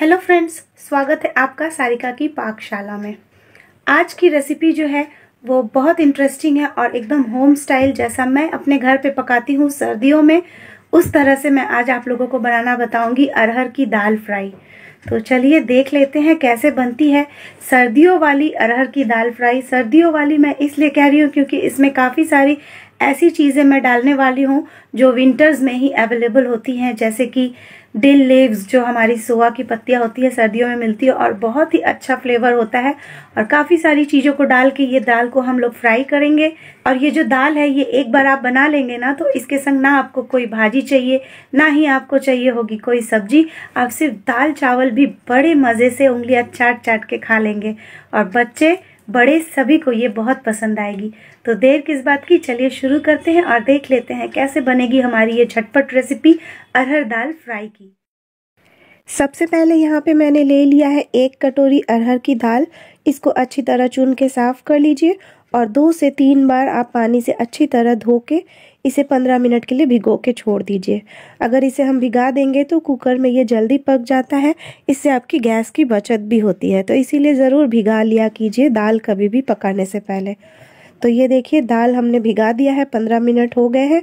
hello friends स्वागत है आपका सारिका की पाकशाला में आज की रेसिपी जो है वो बहुत इंटरेस्टिंग है और एकदम होम स्टाइल जैसा मैं अपने घर पे पकाती हूँ सर्दियों में उस तरह से मैं आज आप लोगों को बनाना बताऊंगी अरहर की दाल फ्राई तो चलिए देख लेते हैं कैसे बनती है सर्दियों वाली अरहर की दाल फ्राई सर्दियों वाली मैं इसलिए कह रही हूँ क्योंकि इसमें काफ़ी सारी ऐसी चीज़ें मैं डालने वाली हूँ जो विंटर्स में ही अवेलेबल होती हैं जैसे कि डिल लीव्स जो हमारी सोआ की पत्तियाँ होती है सर्दियों में मिलती है और बहुत ही अच्छा फ्लेवर होता है और काफ़ी सारी चीज़ों को डाल के ये दाल को हम लोग फ्राई करेंगे और ये जो दाल है ये एक बार आप बना लेंगे ना तो इसके संग ना आपको कोई भाजी चाहिए ना ही आपको चाहिए होगी कोई सब्जी आप सिर्फ दाल चावल भी बड़े मज़े से उंगलियाँ चाट चाट के खा लेंगे और बच्चे बड़े सभी को ये बहुत पसंद आएगी तो देर किस बात की चलिए शुरू करते हैं और देख लेते हैं कैसे बनेगी हमारी ये झटपट रेसिपी अरहर दाल फ्राई की सबसे पहले यहाँ पे मैंने ले लिया है एक कटोरी अरहर की दाल इसको अच्छी तरह चुन के साफ़ कर लीजिए और दो से तीन बार आप पानी से अच्छी तरह धो के इसे पंद्रह मिनट के लिए भिगो के छोड़ दीजिए अगर इसे हम भिगा देंगे तो कुकर में ये जल्दी पक जाता है इससे आपकी गैस की बचत भी होती है तो इसीलिए ज़रूर भिगा लिया कीजिए दाल कभी भी पकाने से पहले तो ये देखिए दाल हमने भिगा दिया है पंद्रह मिनट हो गए हैं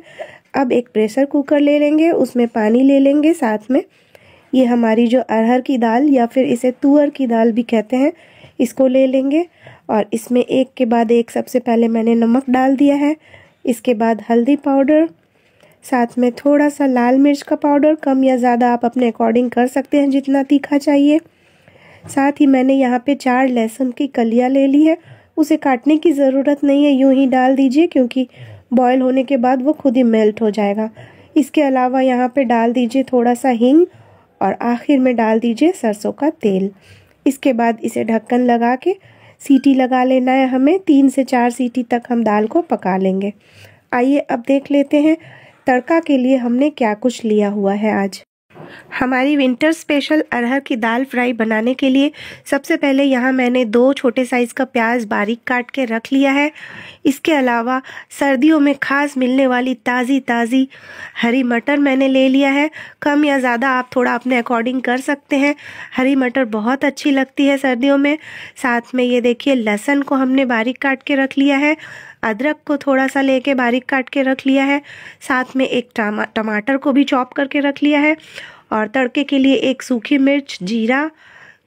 अब एक प्रेशर कुकर ले लेंगे उसमें पानी ले लेंगे साथ में ये हमारी जो अरहर की दाल या फिर इसे तुअर की दाल भी कहते हैं इसको ले लेंगे और इसमें एक के बाद एक सबसे पहले मैंने नमक डाल दिया है इसके बाद हल्दी पाउडर साथ में थोड़ा सा लाल मिर्च का पाउडर कम या ज़्यादा आप अपने अकॉर्डिंग कर सकते हैं जितना तीखा चाहिए साथ ही मैंने यहाँ पे चार लहसुन की कलियाँ ले ली है उसे काटने की ज़रूरत नहीं है यूं ही डाल दीजिए क्योंकि बॉयल होने के बाद वो खुद ही मेल्ट हो जाएगा इसके अलावा यहाँ पे डाल दीजिए थोड़ा सा हींग और आखिर में डाल दीजिए सरसों का तेल इसके बाद इसे ढक्कन लगा के सीटी लगा लेना है हमें तीन से चार सीटी तक हम दाल को पका लेंगे आइए अब देख लेते हैं तड़का के लिए हमने क्या कुछ लिया हुआ है आज हमारी विंटर स्पेशल अरहर की दाल फ्राई बनाने के लिए सबसे पहले यहाँ मैंने दो छोटे साइज़ का प्याज बारीक काट के रख लिया है इसके अलावा सर्दियों में ख़ास मिलने वाली ताज़ी ताज़ी हरी मटर मैंने ले लिया है कम या ज़्यादा आप थोड़ा अपने अकॉर्डिंग कर सकते हैं हरी मटर बहुत अच्छी लगती है सर्दियों में साथ में ये देखिए लहसन को हमने बारीक काट के रख लिया है अदरक को थोड़ा सा लेके बारीक काट के रख लिया है साथ में एक टमा टमाटर को भी चॉप करके रख लिया है और तड़के के लिए एक सूखी मिर्च जीरा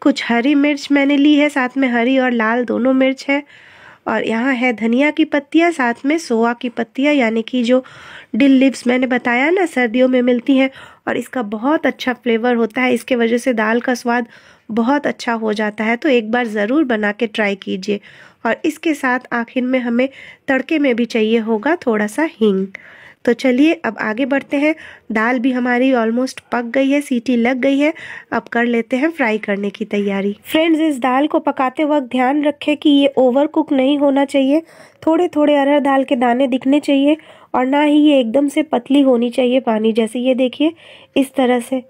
कुछ हरी मिर्च मैंने ली है साथ में हरी और लाल दोनों मिर्च है और यहाँ है धनिया की पत्तियाँ साथ में सोआ की पत्तियाँ यानी कि जो डिल लिप्स मैंने बताया ना सर्दियों में मिलती हैं और इसका बहुत अच्छा फ्लेवर होता है इसके वजह से दाल का स्वाद बहुत अच्छा हो जाता है तो एक बार ज़रूर बना के ट्राई कीजिए और इसके साथ आखिर में हमें तड़के में भी चाहिए होगा थोड़ा सा हींग तो चलिए अब आगे बढ़ते हैं दाल भी हमारी ऑलमोस्ट पक गई है सीटी लग गई है अब कर लेते हैं फ्राई करने की तैयारी फ्रेंड्स इस दाल को पकाते वक्त ध्यान रखें कि ये ओवर कुक नहीं होना चाहिए थोड़े थोड़े अरहर दाल के दाने दिखने चाहिए और ना ही ये एकदम से पतली होनी चाहिए पानी जैसे ये देखिए इस तरह से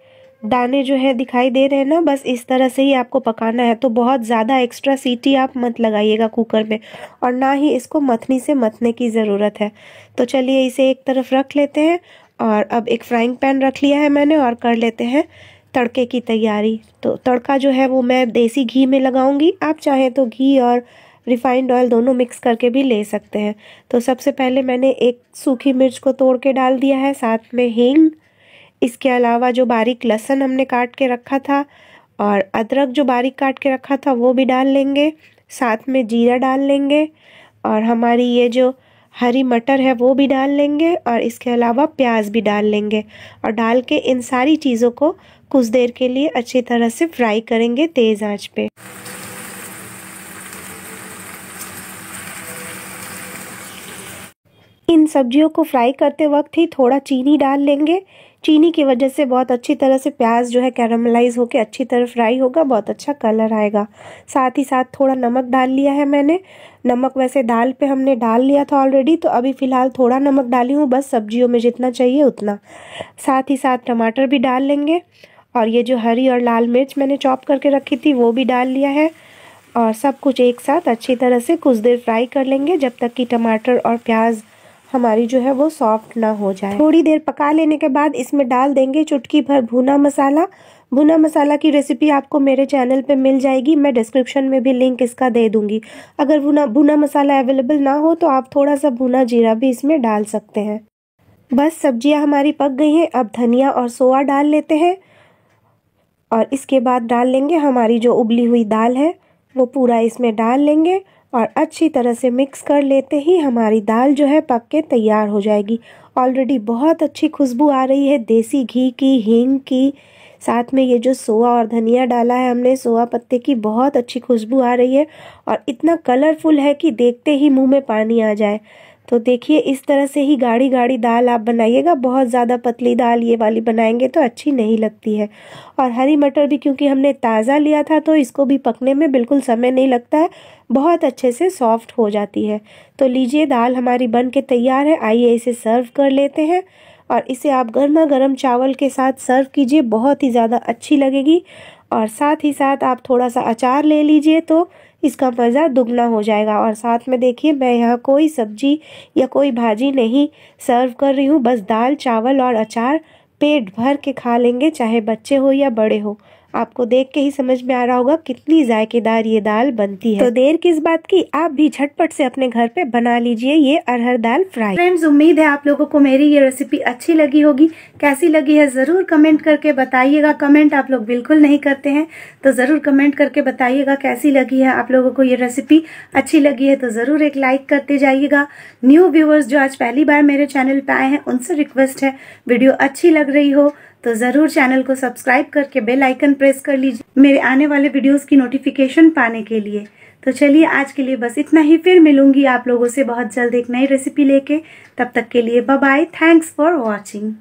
दाने जो है दिखाई दे रहे हैं ना बस इस तरह से ही आपको पकाना है तो बहुत ज़्यादा एक्स्ट्रा सीटी आप मत लगाइएगा कुकर में और ना ही इसको मथनी से मथने की ज़रूरत है तो चलिए इसे एक तरफ रख लेते हैं और अब एक फ्राइंग पैन रख लिया है मैंने और कर लेते हैं तड़के की तैयारी तो तड़का जो है वो मैं देसी घी में लगाऊंगी आप चाहें तो घी और रिफाइंड ऑयल दोनों मिक्स करके भी ले सकते हैं तो सबसे पहले मैंने एक सूखी मिर्च को तोड़ के डाल दिया है साथ में हींग इसके अलावा जो बारीक लहसुन हमने काट के रखा था और अदरक जो बारीक काट के रखा था वो भी डाल लेंगे साथ में जीरा डाल लेंगे और हमारी ये जो हरी मटर है वो भी डाल लेंगे और इसके अलावा प्याज भी डाल लेंगे और डाल के इन सारी चीज़ों को कुछ देर के लिए अच्छी तरह से फ्राई करेंगे तेज़ आंच पे इन सब्जियों को फ्राई करते वक्त ही थोड़ा चीनी डाल लेंगे चीनी की वजह से बहुत अच्छी तरह से प्याज जो है कैरमलाइज होकर अच्छी तरह फ्राई होगा बहुत अच्छा कलर आएगा साथ ही साथ थोड़ा नमक डाल लिया है मैंने नमक वैसे दाल पे हमने डाल लिया था ऑलरेडी तो अभी फ़िलहाल थोड़ा नमक डाली हूँ बस सब्जियों में जितना चाहिए उतना साथ ही साथ टमाटर भी डाल लेंगे और ये जो हरी और लाल मिर्च मैंने चॉप करके रखी थी वो भी डाल लिया है और सब कुछ एक साथ अच्छी तरह से कुछ देर फ्राई कर लेंगे जब तक कि टमाटर और प्याज हमारी जो है वो सॉफ्ट ना हो जाए थोड़ी देर पका लेने के बाद इसमें डाल देंगे चुटकी भर भुना मसाला भुना मसाला की रेसिपी आपको मेरे चैनल पे मिल जाएगी मैं डिस्क्रिप्शन में भी लिंक इसका दे दूंगी अगर भुना भुना मसाला अवेलेबल ना हो तो आप थोड़ा सा भुना जीरा भी इसमें डाल सकते हैं बस सब्जियां हमारी पक गई हैं अब धनिया और सोआ डाल लेते हैं और इसके बाद डाल लेंगे हमारी जो उबली हुई दाल है वो पूरा इसमें डाल लेंगे और अच्छी तरह से मिक्स कर लेते ही हमारी दाल जो है पक के तैयार हो जाएगी ऑलरेडी बहुत अच्छी खुशबू आ रही है देसी घी की हींग की साथ में ये जो सोआ और धनिया डाला है हमने सोआ पत्ते की बहुत अच्छी खुशबू आ रही है और इतना कलरफुल है कि देखते ही मुंह में पानी आ जाए तो देखिए इस तरह से ही गाढ़ी गाढ़ी दाल आप बनाइएगा बहुत ज़्यादा पतली दाल ये वाली बनाएंगे तो अच्छी नहीं लगती है और हरी मटर भी क्योंकि हमने ताज़ा लिया था तो इसको भी पकने में बिल्कुल समय नहीं लगता है बहुत अच्छे से सॉफ्ट हो जाती है तो लीजिए दाल हमारी बन के तैयार है आइए इसे सर्व कर लेते हैं और इसे आप गर्मा गर्म चावल के साथ सर्व कीजिए बहुत ही ज़्यादा अच्छी लगेगी और साथ ही साथ आप थोड़ा सा अचार ले लीजिए तो इसका मज़ा दुगना हो जाएगा और साथ में देखिए मैं यहाँ कोई सब्जी या कोई भाजी नहीं सर्व कर रही हूँ बस दाल चावल और अचार पेट भर के खा लेंगे चाहे बच्चे हो या बड़े हो आपको देख के ही समझ में आ रहा होगा कितनी जायकेदार ये दाल बनती है तो देर किस बात की आप भी झटपट से अपने घर पे बना लीजिए ये अरहर दाल फ्राई फ्रेंड्स उम्मीद है आप लोगों को मेरी ये रेसिपी अच्छी लगी होगी कैसी लगी है जरूर कमेंट करके बताइएगा कमेंट आप लोग बिल्कुल नहीं करते हैं तो जरूर कमेंट करके बताइएगा कैसी लगी है आप लोगों को ये रेसिपी अच्छी लगी है तो जरूर एक लाइक करते जाइएगा न्यू व्यूवर्स जो आज पहली बार मेरे चैनल पे आए हैं उनसे रिक्वेस्ट है वीडियो अच्छी लग रही हो तो जरूर चैनल को सब्सक्राइब करके बेल आइकन प्रेस कर लीजिए मेरे आने वाले वीडियोस की नोटिफिकेशन पाने के लिए तो चलिए आज के लिए बस इतना ही फिर मिलूंगी आप लोगों से बहुत जल्द एक नई रेसिपी लेके तब तक के लिए बाय थैंक्स फॉर वॉचिंग